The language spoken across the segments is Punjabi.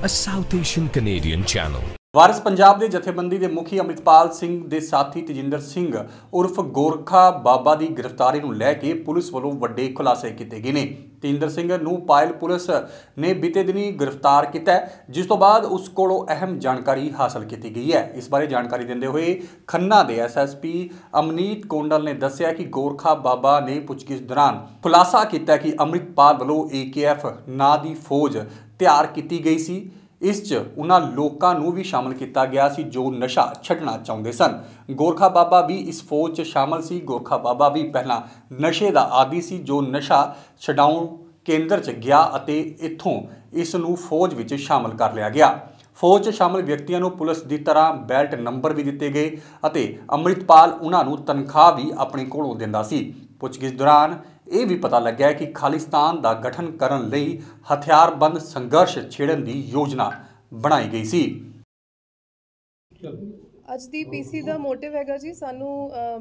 a South Asian Canadian channel. ਵਾਰਿਸ ਪੰਜਾਬ ਦੇ ਜਥੇਬੰਦੀ ਦੇ ਮੁਖੀ ਅਮਿਤਪਾਲ ਸਿੰਘ ਦੇ ਸਾਥੀ ਤਜਿੰਦਰ ਸਿੰਘ ਉਰਫ ਗੋਰਖਾ ਬਾਬਾ ਦੀ ਗ੍ਰਿਫਤਾਰੀ ਨੂੰ ਲੈ ਕੇ ਪੁਲਿਸ ਵੱਲੋਂ ਵੱਡੇ ਖੁਲਾਸੇ ਕੀਤੇ ਗਏ ਨੇ ਤਜਿੰਦਰ ਸਿੰਘ ਨੂੰ ਪਾਇਲ ਪੁਲਿਸ ਨੇ ਬੀਤੇ ਦਿਨੀ ਗ੍ਰਿਫਤਾਰ ਕੀਤਾ ਜਿਸ ਤੋਂ ਬਾਅਦ ਉਸ ਕੋਲੋਂ ਅਹਿਮ ਜਾਣਕਾਰੀ ਹਾਸਲ ਕੀਤੀ ਗਈ ਹੈ ਇਸ ਬਾਰੇ ਜਾਣਕਾਰੀ ਦਿੰਦੇ ਹੋਏ ਖੰਨਾ ਦੇ ਐਸਐਸਪੀ ਅਮਨੀਤ ਕੋਂਡਲ ਨੇ ਦੱਸਿਆ ਕਿ ਗੋਰਖਾ ਬਾਬਾ ਨੇ ਪੁੱਛਗਿੱਛ ਦੌਰਾਨ ਖੁਲਾਸਾ ਕੀਤਾ ਕਿ ਅਮਰਿਤਪਾਲ ਵੱਲੋਂ ਏਕੇਐਫ ਨਾਂ ਦੀ ਫੌਜ ਤਿਆਰ ਕੀਤੀ ਗਈ ਸੀ ਇਸ 'ਚ ਉਹਨਾਂ ਲੋਕਾਂ ਨੂੰ ਵੀ ਸ਼ਾਮਲ ਕੀਤਾ ਗਿਆ ਸੀ ਜੋ ਨਸ਼ਾ ਛੱਡਣਾ ਚਾਹੁੰਦੇ ਸਨ ਗੋਰਖਾ ਬਾਬਾ ਵੀ ਇਸ ਫੌਜ 'ਚ ਸ਼ਾਮਲ ਸੀ ਗੋਰਖਾ ਬਾਬਾ ਵੀ ਪਹਿਲਾਂ ਨਸ਼ੇ ਦਾ ਆਦੀ ਸੀ ਜੋ ਨਸ਼ਾ ਛਡਾਉਣ ਕੇਂਦਰ 'ਚ ਗਿਆ ਅਤੇ ਇੱਥੋਂ ਇਸ ਨੂੰ ਫੌਜ ਵਿੱਚ ਸ਼ਾਮਲ ਕਰ ਲਿਆ ਗਿਆ ਫੌਜ 'ਚ ਸ਼ਾਮਲ ਵਿਅਕਤੀਆਂ ਨੂੰ ਪੁਲਿਸ ਦੀ ਤਰ੍ਹਾਂ ਬੈਲਟ ਨੰਬਰ ਵੀ ਦਿੱਤੇ ਗਏ ਅਤੇ ਅੰਮ੍ਰਿਤਪਾਲ ਉਹਨਾਂ ਨੂੰ ਤਨਖਾਹ ਵੀ ਆਪਣੇ ਕੋਲੋਂ ਦਿੰਦਾ ਸੀ ਪੁੱਛਗਿੱਛ ਦੌਰਾਨ ਇਹ ਵੀ ਪਤਾ ਲੱਗਿਆ ਕਿ ਖਾਲਿਸਤਾਨ ਦਾ ਗਠਨ ਕਰਨ ਲਈ ਹਥਿਆਰਬੰਦ ਸੰਘਰਸ਼ ਛੇੜਨ ਦੀ ਯੋਜਨਾ ਬਣਾਈ ਗਈ ਸੀ ਅੱਜ ਦੀ ਪੀਸੀ ਦਾ ਮੋਟਿਵ ਹੈਗਾ ਜੀ ਸਾਨੂੰ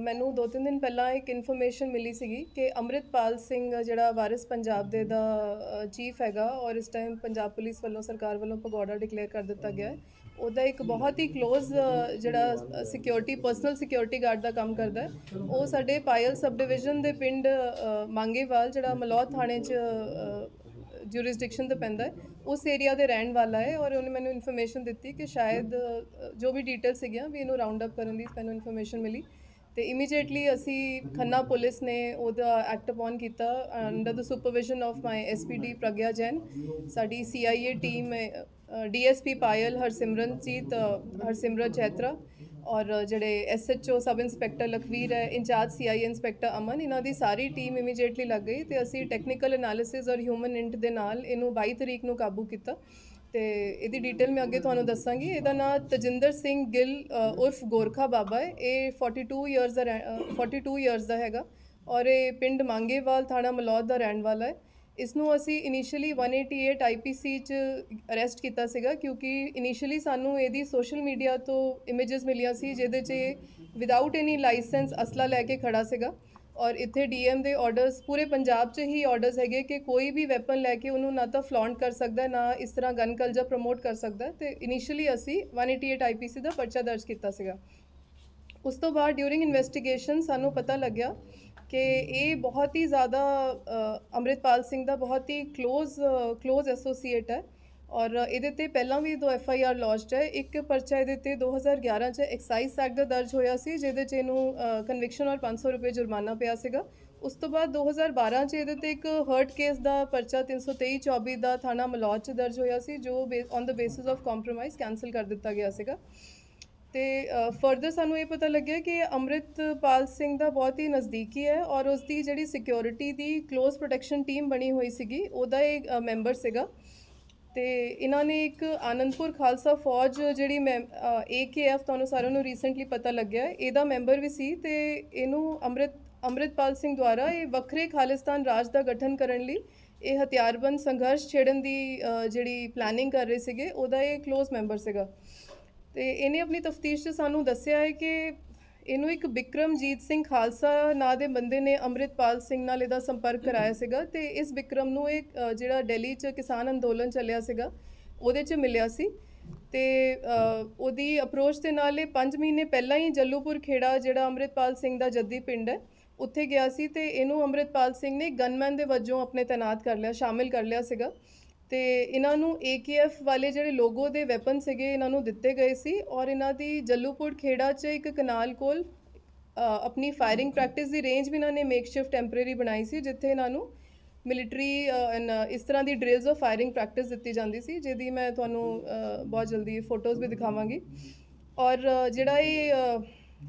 ਮੈਨੂੰ ਦੋ ਤਿੰਨ ਦਿਨ ਪਹਿਲਾਂ ਇੱਕ ਇਨਫੋਰਮੇਸ਼ਨ ਮਿਲੀ ਸੀਗੀ ਕਿ ਅਮਰਿਤਪਾਲ ਸਿੰਘ ਜਿਹੜਾ ਵਾਰਿਸ ਪੰਜਾਬ ਦੇ ਦਾ ਚੀਫ ਹੈਗਾ ਔਰ ਇਸ ਟਾਈਮ ਪੰਜਾਬ ਪੁਲਿਸ ਵੱਲੋਂ ਸਰਕਾਰ ਵੱਲੋਂ ਪਗੋੜਾ ਡਿਕਲੇਅਰ ਕਰ ਦਿੱਤਾ ਗਿਆ ਹੈ ਉਹਦਾ ਇੱਕ ਬਹੁਤ ਹੀ ক্লোਜ਼ ਜਿਹੜਾ ਸਿਕਿਉਰਿਟੀ ਪਰਸਨਲ ਸਿਕਿਉਰਿਟੀ ਗਾਰਡ ਦਾ ਕੰਮ ਕਰਦਾ ਹੈ ਉਹ ਸਾਡੇ ਪਾਇਲ ਸਬ ਡਿਵੀਜ਼ਨ ਦੇ ਪਿੰਡ ਮੰਗੇਵਾਲ ਜਿਹੜਾ ਮਲੌਤ ਥਾਣੇ 'ਚ ਜੂਰਿਸਡਿਕਸ਼ਨ ਤੇ ਪੈਂਦਾ ਉਸ ਏਰੀਆ ਦੇ ਰਹਿਣ ਵਾਲਾ ਹੈ ਔਰ ਉਹਨੇ ਮੈਨੂੰ ਇਨਫੋਰਮੇਸ਼ਨ ਦਿੱਤੀ ਕਿ ਸ਼ਾਇਦ ਜੋ ਵੀ ਡਿਟੇਲ ਸੀਗੀਆਂ ਵੀ ਇਹਨੂੰ ਰਾਉਂਡ ਅਪ ਕਰਨ ਦੀ ਮੈਨੂੰ ਇਨਫੋਰਮੇਸ਼ਨ ਮਿਲੀ ਤੇ ਇਮੀਡੀਏਟਲੀ ਅਸੀਂ ਖੰਨਾ ਪੁਲਿਸ ਨੇ ਉਹਦਾ ਐਕਟ ਅਪਨ ਕੀਤਾ under the supervision of my SPD Pragya Jain ਸਾਡੀ CIA team DSP Payal Harsimranjit Harsimrat Chaitra ਔਰ ਜਿਹੜੇ ਐਸਐਚਓ ਸਬ ਇੰਸਪੈਕਟਰ ਲਖਵੀਰ ਹੈ ਇੰਚਾਰਜ ਸੀਆਈ ਇੰਸਪੈਕਟਰ ਅਮਨ ਇਹਨਾਂ ਦੀ ਸਾਰੀ ਟੀਮ ਇਮੀਡੀਏਟਲੀ ਲੱਗ ਗਈ ਤੇ ਅਸੀਂ ਟੈਕਨੀਕਲ ਅਨਾਲਿਸਿਸ ਔਰ ਹਿਊਮਨ ਇੰਟ ਦੇ ਨਾਲ ਇਹਨੂੰ 22 ਤਰੀਕ ਨੂੰ ਕਾਬੂ ਕੀਤਾ ਤੇ ਇਹਦੀ ਡਿਟੇਲ ਮੈਂ ਅੱਗੇ ਤੁਹਾਨੂੰ ਦੱਸਾਂਗੀ ਇਹਦਾ ਨਾਮ ਤਜਿੰਦਰ ਸਿੰਘ ਗਿੱਲ ਉਰਫ ਗੋਰਖਾ ਬਾਬਾ ਹੈ ਇਹ 42 ਇਅਰਸ ਦਾ 42 ਇਅਰਸ ਦਾ ਹੈਗਾ ਔਰ ਇਹ ਪਿੰਡ ਮੰਗੇਵਾਲ ਥਾਣਾ ਮਲੌਦ ਦਾ ਰਹਿਣ ਵਾਲਾ ਹੈ ਇਸ ਨੂੰ ਅਸੀਂ ਇਨੀਸ਼ੀਅਲੀ 188 ਆਈਪੀਸੀ ਚ ਅਰੈਸਟ ਕੀਤਾ ਸੀਗਾ ਕਿਉਂਕਿ ਇਨੀਸ਼ੀਅਲੀ ਸਾਨੂੰ ਇਹਦੀ ਸੋਸ਼ਲ ਮੀਡੀਆ ਤੋਂ ਇਮੇजेस ਮਿਲੀਆਂ ਸੀ ਜਿਹਦੇ 'ਚ ਵਿਦਆਊਟ ਐਨੀ ਲਾਇਸੈਂਸ ਅਸਲਾ ਲੈ ਕੇ ਖੜਾ ਸੀਗਾ ਔਰ ਇੱਥੇ ਡੀਐਮ ਦੇ ਆਰਡਰਸ ਪੂਰੇ ਪੰਜਾਬ 'ਚ ਹੀ ਆਰਡਰਸ ਹੈਗੇ ਕਿ ਕੋਈ ਵੀ ਵੈਪਨ ਲੈ ਕੇ ਉਹਨੂੰ ਨਾ ਤਾਂ ਫਲੌਂਟ ਕਰ ਸਕਦਾ ਨਾ ਇਸ ਤਰ੍ਹਾਂ ਗਨ ਕਲਚਰ ਪ੍ਰਮੋਟ ਕਰ ਸਕਦਾ ਤੇ ਇਨੀਸ਼ੀਅਲੀ ਅਸੀਂ 188 ਆਈਪੀਸੀ ਦਾ ਪਰਚਾ ਦਰਜ ਕੀਤਾ ਸੀਗਾ ਉਸ ਤੋਂ ਬਾਅਦ ਡਿਊਰਿੰਗ ਇਨਵੈਸਟੀਗੇਸ਼ਨ ਸਾਨੂੰ ਪਤਾ ਲੱਗਿਆ ਕਿ ਇਹ ਬਹੁਤ ਹੀ ਜ਼ਿਆਦਾ ਅਮਰਿਤਪਾਲ ਸਿੰਘ ਦਾ ਬਹੁਤ ਹੀ ক্লোਜ਼ ক্লোਜ਼ ਐਸੋਸੀਏਟ ਹੈ ਔਰ ਇਹਦੇ ਤੇ ਪਹਿਲਾਂ ਵੀ ਦੋ ਐਫ ਆਈ ਆਰ ਲੌਜਡ ਹੈ ਇੱਕ ਪਰਚਾ ਇਹਦੇ ਤੇ 2011 ਚ ਐਕਸਾਈਜ਼ ਐਕਟ ਦਾ ਦਰਜ ਹੋਇਆ ਸੀ ਜਿਹਦੇ ਚ ਇਹਨੂੰ ਕਨਵਿਕਸ਼ਨ ਔਰ 500 ਰੁਪਏ ਜੁਰਮਾਨਾ ਪਿਆ ਸੀਗਾ ਉਸ ਤੋਂ ਬਾਅਦ 2012 ਚ ਇਹਦੇ ਤੇ ਇੱਕ ਹਰਟ ਕੇਸ ਦਾ ਪਰਚਾ 323 24 ਦਾ ਥਾਣਾ ਮਲੌਦ ਚ ਦਰਜ ਹੋਇਆ ਸੀ ਜੋ on the basis of compromise cancel ਕਰ ਦਿੱਤਾ ਗਿਆ ਸੀਗਾ ਤੇ ਫਰਦਰ ਸਾਨੂੰ ਇਹ ਪਤਾ ਲੱਗਿਆ ਕਿ ਅਮਰਿਤਪਾਲ ਸਿੰਘ ਦਾ ਬਹੁਤ ਹੀ ਨਜ਼ਦੀਕੀ ਹੈ ਔਰ ਉਸ ਦੀ ਜਿਹੜੀ ਸਿਕਿਉਰਿਟੀ ਦੀ ক্লোਜ਼ ਪ੍ਰੋਟੈਕਸ਼ਨ ਟੀਮ ਬਣੀ ਹੋਈ ਸੀਗੀ ਉਹਦਾ ਇਹ ਮੈਂਬਰ ਸੀਗਾ ਤੇ ਇਹਨਾਂ ਨੇ ਇੱਕ ਆਨੰਦਪੁਰ ਖਾਲਸਾ ਫੌਜ ਜਿਹੜੀ ਮੈਂ ਏਕੇਐਫ ਤੁਹਾਨੂੰ ਸਾਰਿਆਂ ਨੂੰ ਰੀਸੈਂਟਲੀ ਪਤਾ ਲੱਗਿਆ ਇਹਦਾ ਮੈਂਬਰ ਵੀ ਸੀ ਤੇ ਇਹਨੂੰ ਅਮਰਿਤ ਅਮਰਿਤਪਾਲ ਸਿੰਘ ਦੁਆਰਾ ਇਹ ਵੱਖਰੇ ਖਾਲਿਸਤਾਨ ਰਾਜ ਦਾ ਗਠਨ ਕਰਨ ਲਈ ਇਹ ਹਥਿਆਰਬੰਦ ਸੰਘਰਸ਼ ਛੇੜਨ ਦੀ ਜਿਹੜੀ ਪਲੈਨਿੰਗ ਕਰ ਰਹੇ ਸੀਗੇ ਉਹਦਾ ਇਹ ক্লোਜ਼ ਮੈਂਬਰ ਸੀਗਾ ਤੇ ਇਹਨੇ ਆਪਣੀ ਤਫਤੀਸ਼ 'ਚ ਸਾਨੂੰ ਦੱਸਿਆ ਹੈ ਕਿ ਇਹਨੂੰ ਇੱਕ ਬਿਕਰਮਜੀਤ ਸਿੰਘ ਖਾਲਸਾ ਨਾਂ ਦੇ ਬੰਦੇ ਨੇ ਅੰਮ੍ਰਿਤਪਾਲ ਸਿੰਘ ਨਾਲ ਇਹਦਾ ਸੰਪਰਕ ਕਰਾਇਆ ਸੀਗਾ ਤੇ ਇਸ ਬਿਕਰਮ ਨੂੰ ਇਹ ਜਿਹੜਾ ਦਿੱਲੀ 'ਚ ਕਿਸਾਨ ਅੰਦੋਲਨ ਚੱਲਿਆ ਸੀਗਾ ਉਹਦੇ 'ਚ ਮਿਲਿਆ ਸੀ ਤੇ ਉਹਦੀ ਅਪਰੋਚ ਦੇ ਨਾਲ ਇਹ 5 ਮਹੀਨੇ ਪਹਿਲਾਂ ਹੀ ਜੱਲੂਪੁਰ ਖੇੜਾ ਜਿਹੜਾ ਅੰਮ੍ਰਿਤਪਾਲ ਸਿੰਘ ਦਾ ਜੱਦੀ ਪਿੰਡ ਹੈ ਉੱਥੇ ਗਿਆ ਸੀ ਤੇ ਇਹਨੂੰ ਅੰਮ੍ਰਿਤਪਾਲ ਸਿੰਘ ਨੇ ਗਨਮੈਨ ਦੇ ਵਜੋਂ ਆਪਣੇ ਤਨਾਤ ਕਰ ਲਿਆ ਸ਼ਾਮਿਲ ਕਰ ਲਿਆ ਸੀਗਾ ਤੇ ਇਹਨਾਂ ਨੂੰ AKF ਵਾਲੇ ਜਿਹੜੇ ਲੋਗੋ ਦੇ ਵੈਪਨ ਸੀਗੇ ਇਹਨਾਂ ਨੂੰ ਦਿੱਤੇ ਗਏ ਸੀ ਔਰ ਇਹਨਾਂ ਦੀ ਜੱਲੂਪੁਰ ਖੇੜਾ 'ਚ ਇੱਕ ਕਨਾਲ ਕੋਲ ਆਪਣੀ ਫਾਇਰਿੰਗ ਪ੍ਰੈਕਟਿਸ ਦੀ ਰੇਂਜ ਵੀ ਇਹਨਾਂ ਨੇ ਮੇਕਸ਼ਿਫਟ ਟੈਂਪਰੇਰੀ ਬਣਾਈ ਸੀ ਜਿੱਥੇ ਇਹਨਾਂ ਨੂੰ ਮਿਲਟਰੀ ਇਸ ਤਰ੍ਹਾਂ ਦੀ ਡ੍ਰਿਲਸ ਆਫ ਫਾਇਰਿੰਗ ਪ੍ਰੈਕਟਿਸ ਦਿੱਤੀ ਜਾਂਦੀ ਸੀ ਜਿਹਦੀ ਮੈਂ ਤੁਹਾਨੂੰ ਬਹੁਤ ਜਲਦੀ ਫੋਟੋਜ਼ ਵੀ ਦਿਖਾਵਾਂਗੀ ਔਰ ਜਿਹੜਾ ਇਹ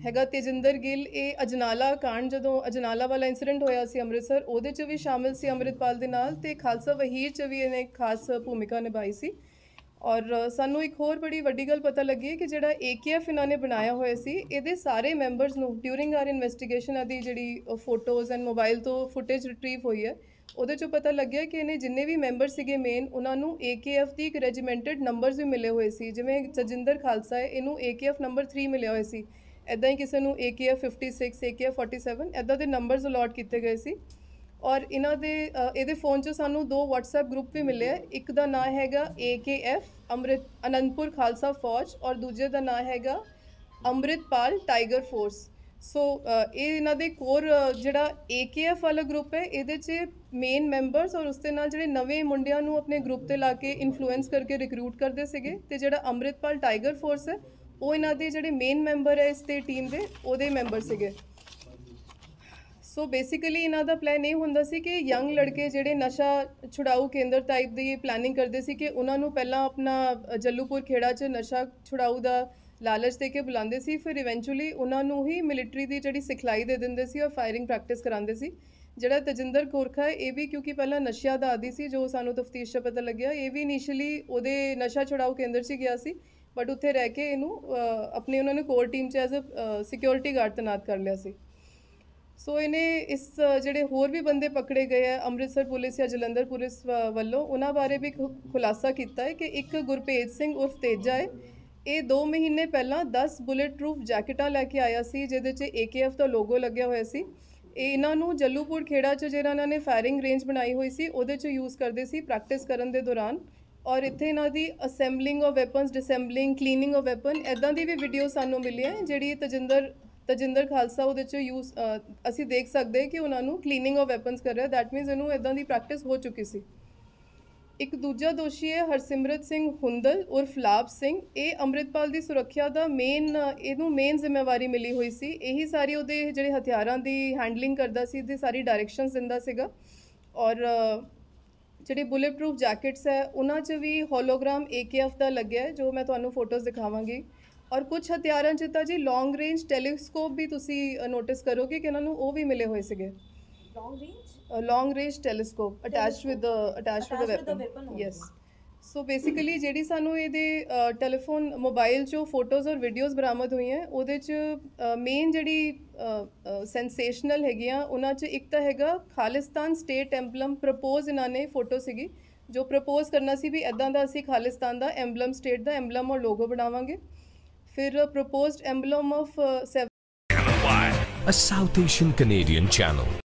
ਹੈਗਾ ਤੇਜਿੰਦਰ ਗਿੱਲ ਇਹ ਅਜਨਾਲਾ ਕਾਂਡ ਜਦੋਂ ਅਜਨਾਲਾ ਵਾਲਾ ਇਨਸੀਡੈਂਟ ਹੋਇਆ ਸੀ ਅੰਮ੍ਰਿਤਸਰ ਉਹਦੇ 'ਚ ਵੀ ਸ਼ਾਮਿਲ ਸੀ ਅੰਮ੍ਰਿਤਪਾਲ ਦੇ ਨਾਲ ਤੇ ਖਾਲਸਾ ਵਹੀਰ 'ਚ ਵੀ ਇਹਨੇ ਖਾਸ ਭੂਮਿਕਾ ਨਿਭਾਈ ਸੀ ਔਰ ਸਾਨੂੰ ਇੱਕ ਹੋਰ ਬੜੀ ਵੱਡੀ ਗੱਲ ਪਤਾ ਲੱਗੀ ਹੈ ਕਿ ਜਿਹੜਾ ਏਕੇਐਫ ਇਹਨਾਂ ਨੇ ਬਣਾਇਆ ਹੋਇਆ ਸੀ ਇਹਦੇ ਸਾਰੇ ਮੈਂਬਰਸ ਨੂੰ ਡਿਊਰਿੰਗ ਆਰ ਇਨਵੈਸਟੀਗੇਸ਼ਨ ਦੀ ਜਿਹੜੀ ਫੋਟੋਜ਼ ਐਂਡ ਮੋਬਾਈਲ ਤੋਂ ਫੁਟੇਜ ਰਿਟਰੀਵ ਹੋਈ ਹੈ ਉਹਦੇ ਚੋਂ ਪਤਾ ਲੱਗਿਆ ਕਿ ਇਹਨੇ ਜਿੰਨੇ ਵੀ ਮੈਂਬਰ ਸੀਗੇ ਮੇਨ ਉਹਨਾਂ ਨੂੰ ਏਕੇਐਫ ਦੀ ਇੱਕ ਰੈਜੀਮੈਂਟਡ ਨੰਬਰਸ ਵੀ ਮਿਲੇ ਹੋਏ ਸੀ ਜਿਵੇਂ ਸਜਿੰਦਰ ਖਾਲਸਾ ਇਹਨੂੰ ਏਕੇਐਫ ਨੰਬਰ 3 ਮਿਲਿਆ ਹੋਇਆ ਸੀ ਐਦਾਂ ਹੀ ਕਿਸੇ ਨੂੰ AKF 56 AKF 47 ਐਦਾਂ ਦੇ ਨੰਬਰਸ ਅਲਾਟ ਕੀਤੇ ਗਏ ਸੀ ਔਰ ਇਹਨਾਂ ਦੇ ਇਹਦੇ ਫੋਨ 'ਚ ਸਾਨੂੰ ਦੋ WhatsApp ਗਰੁੱਪ ਵੀ ਮਿਲੇ ਇੱਕ ਦਾ ਨਾਮ ਹੈਗਾ AKF ਅੰਮ੍ਰਿਤ ਅਨੰਦਪੁਰ ਖਾਲਸਾ ਫੌਜ ਔਰ ਦੂਜੇ ਦਾ ਨਾਮ ਹੈਗਾ ਅੰਮ੍ਰਿਤਪਾਲ ਟਾਈਗਰ ਫੋਰਸ ਸੋ ਇਹ ਇਹਨਾਂ ਦੇ ਕੋਰ ਜਿਹੜਾ AKF ਵਾਲਾ ਗਰੁੱਪ ਹੈ ਇਹਦੇ 'ਚ ਮੇਨ ਮੈਂਬਰਸ ਔਰ ਉਸਦੇ ਨਾਲ ਜਿਹੜੇ ਨਵੇਂ ਮੁੰਡਿਆਂ ਨੂੰ ਆਪਣੇ ਗਰੁੱਪ ਤੇ ਲਾ ਕੇ ਇਨਫਲੂਐਂਸ ਕਰਕੇ ਰਿਕਰੂਟ ਕਰਦੇ ਸੀਗੇ ਤੇ ਜਿਹੜਾ ਅੰਮ੍ਰਿਤਪਾਲ ਟਾਈਗਰ ਫੋਰਸ ਹੈ ਉਹ ਇਹਨਾਂ ਦੇ ਜਿਹੜੇ ਮੇਨ ਮੈਂਬਰ ਹੈ ਇਸ ਤੇ ਟੀਮ ਦੇ ਉਹਦੇ ਮੈਂਬਰ ਸੀਗੇ ਸੋ ਬੇਸਿਕਲੀ ਇਹਨਾਂ ਦਾ ਪਲਾਨ ਇਹ ਹੁੰਦਾ ਸੀ ਕਿ ਯੰਗ ਲੜਕੇ ਜਿਹੜੇ ਨਸ਼ਾ ਛੁਡਾਊ ਕੇਂਦਰ ਟਾਈਪ ਦੀ ਪਲੈਨਿੰਗ ਕਰਦੇ ਸੀ ਕਿ ਉਹਨਾਂ ਨੂੰ ਪਹਿਲਾਂ ਆਪਣਾ ਜੱਲੂਪੁਰ ਖੇੜਾ 'ਚ ਨਸ਼ਾ ਛੁਡਾਊ ਦਾ ਲਾਲਚ ਦੇ ਕੇ ਬੁਲਾਉਂਦੇ ਸੀ ਫਿਰ ਇਵੈਂਚੁਅਲੀ ਉਹਨਾਂ ਨੂੰ ਹੀ ਮਿਲਟਰੀ ਦੀ ਜਿਹੜੀ ਸਿਖਲਾਈ ਦੇ ਦਿੰਦੇ ਸੀ ਔਰ ਫਾਇਰਿੰਗ ਪ੍ਰੈਕਟਿਸ ਕਰਾਉਂਦੇ ਸੀ ਜਿਹੜਾ ਤਜਿੰਦਰ ਕੋਰਖਾ ਇਹ ਵੀ ਕਿਉਂਕਿ ਪਹਿਲਾਂ ਨਸ਼ਿਆਂ ਦਾ ਆਦੀ ਸੀ ਜੋ ਸਾਨੂੰ ਤਫਤੀਸ਼ 'ਚ ਪਤਾ ਲੱਗਿਆ ਇਹ ਵੀ ਇਨੀਸ਼ੀਅਲੀ ਉਹਦੇ ਨਸ਼ਾ ਛੁਡਾਊ ਕੇਂਦਰ 'ਚ ਗਿਆ ਸੀ ਬਟ ਉੱਥੇ ਰਹਿ ਕੇ ਇਹਨੂੰ ਆਪਣੀ ਉਹਨਾਂ ਨੇ ਕੋਰ ਟੀਮ 'ਚ ਐਜ਼ ਅ ਸਿਕਿਉਰਿਟੀ ਗਾਰਡ ਤਨਾਤ ਕਰ ਲਿਆ ਸੀ ਸੋ ਇਹਨੇ ਇਸ ਜਿਹੜੇ ਹੋਰ ਵੀ ਬੰਦੇ ਪਕੜੇ ਗਏ ਆ ਅੰਮ੍ਰਿਤਸਰ ਪੁਲਿਸ ਜਾਂ ਜਲੰਧਰ ਪੁਲਿਸ ਵੱਲੋਂ ਉਹਨਾਂ ਬਾਰੇ ਵੀ ਖੁਲਾਸਾ ਕੀਤਾ ਹੈ ਕਿ ਇੱਕ ਗੁਰਪ੍ਰੀਤ ਸਿੰਘ ਉਰਫ ਤੇਜਾ ਹੈ ਇਹ 2 ਮਹੀਨੇ ਪਹਿਲਾਂ 10 ਬੁਲੇਟ ਪ੍ਰੂਫ ਜੈਕਟਾਂ ਲੈ ਕੇ ਆਇਆ ਸੀ ਜਿਹਦੇ 'ਚ AKF ਦਾ ਲੋਗੋ ਲੱਗਿਆ ਹੋਇਆ ਸੀ ਇਹ ਇਹਨਾਂ ਨੂੰ ਜੱਲੂਪੁਰ ਖੇੜਾ 'ਚ ਜਿਹੜਾ ਇਹਨਾਂ ਨੇ ਫਾਇਰਿੰਗ ਰੇਂਜ ਬਣਾਈ ਹੋਈ ਸੀ ਉਹਦੇ 'ਚ ਯੂਜ਼ ਕਰਦੇ ਸੀ ਪ੍ਰੈਕਟਿਸ ਕਰਨ ਦੇ ਦੌਰਾਨ ਔਰ ਇੱਥੇ ਇਹਨਾਂ ਦੀ assembling of weapons disassembling cleaning of weapon ਇਦਾਂ ਦੀ ਵੀ ਵੀਡੀਓ ਸਾਨੂੰ ਮਿਲੀ ਹੈ ਜਿਹੜੀ ਤਜਿੰਦਰ ਤਜਿੰਦਰ ਖਾਲਸਾ ਉਹਦੇ ਚ ਯੂਜ਼ ਅਸੀਂ ਦੇਖ ਸਕਦੇ ਹਾਂ ਕਿ ਉਹਨਾਂ ਨੂੰ ਕਲੀਨਿੰਗ ਆਫ ਵੈਪਨਸ ਕਰ ਰਿਹਾ ਥੈਟ ਮੀਨਸ ਇਹਨੂੰ ਇਦਾਂ ਦੀ ਪ੍ਰੈਕਟਿਸ ਹੋ ਚੁੱਕੀ ਸੀ ਇੱਕ ਦੂਜਾ ਦੋਸ਼ੀ ਹੈ ਹਰਸਿਮਰਤ ਸਿੰਘ ਹੁੰਦਲ ਉਰਫ ਲਾਭ ਸਿੰਘ ਇਹ ਅੰਮ੍ਰਿਤਪਾਲ ਦੀ ਸੁਰੱਖਿਆ ਦਾ ਮੇਨ ਇਹਨੂੰ ਮੇਨ ਜ਼ਿੰਮੇਵਾਰੀ ਮਿਲੀ ਹੋਈ ਸੀ ਇਹੀ ਸਾਰੀ ਉਹਦੇ ਜਿਹੜੇ ਹਥਿਆਰਾਂ ਦੀ ਹੈਂਡਲਿੰਗ ਕਰਦਾ ਸੀ ਤੇ ਸਾਰੀ ਡਾਇਰੈਕਸ਼ਨਸ ਦਿੰਦਾ ਸੀਗਾ ਔਰ ਜਿਹੜੇ ਬੁਲੇਟ ਪ੍ਰੂਫ ਜੈਕਟਸ ਹੈ ਉਹਨਾਂ 'ਚ ਵੀ ਹੋਲੋਗ੍ਰਾਮ AKF ਦਾ ਲੱਗਿਆ ਹੈ ਜੋ ਮੈਂ ਤੁਹਾਨੂੰ ਫੋਟੋਜ਼ ਦਿਖਾਵਾਂਗੀ ਔਰ ਕੁਝ ਹਥਿਆਰਾਂ 'ਚ ਤਾਂ ਜੀ ਲੌਂਗ ਰੇਂਜ ਟੈਲੀਸਕੋਪ ਵੀ ਤੁਸੀਂ ਨੋਟਿਸ ਕਰੋਗੇ ਕਿ ਇਹਨਾਂ ਨੂੰ ਉਹ ਵੀ ਮਿਲੇ ਹੋਏ ਸੀਗੇ long range long range telescope attached with attached with the weapon yes so basically ਜਿਹੜੀ ਸਾਨੂੰ ਇਹਦੇ ਟੈਲੀਫੋਨ ਮੋਬਾਈਲ 'ਚੋਂ ਫੋਟੋਜ਼ ਔਰ ਵੀਡੀਓਜ਼ ਬਰਾਮਦ ਹੋਈਆਂ ਉਹਦੇ 'ਚ ਮੇਨ ਜਿਹੜੀ ਸੈਂਸੇਸ਼ਨਲ ਹੈਗੀਆਂ ਉਹਨਾਂ 'ਚ ਇੱਕ ਤਾਂ ਹੈਗਾ ਖਾਲਿਸਤਾਨ ਸਟੇਟ ਐਮਬਲਮ ਪ੍ਰਪੋਜ਼ ਇਹਨਾਂ ਨੇ ਫੋਟੋ ਸੀਗੀ ਜੋ ਪ੍ਰਪੋਜ਼ ਕਰਨਾ ਸੀ ਵੀ ਇਦਾਂ ਦਾ ਅਸੀਂ ਖਾਲਿਸਤਾਨ ਦਾ ਐਮਬਲਮ ਸਟੇਟ ਦਾ ਐਮਬਲਮ ਔਰ ਲੋਗੋ ਬਣਾਵਾਂਗੇ ਫਿਰ proposed emblem of a south Asian Canadian channel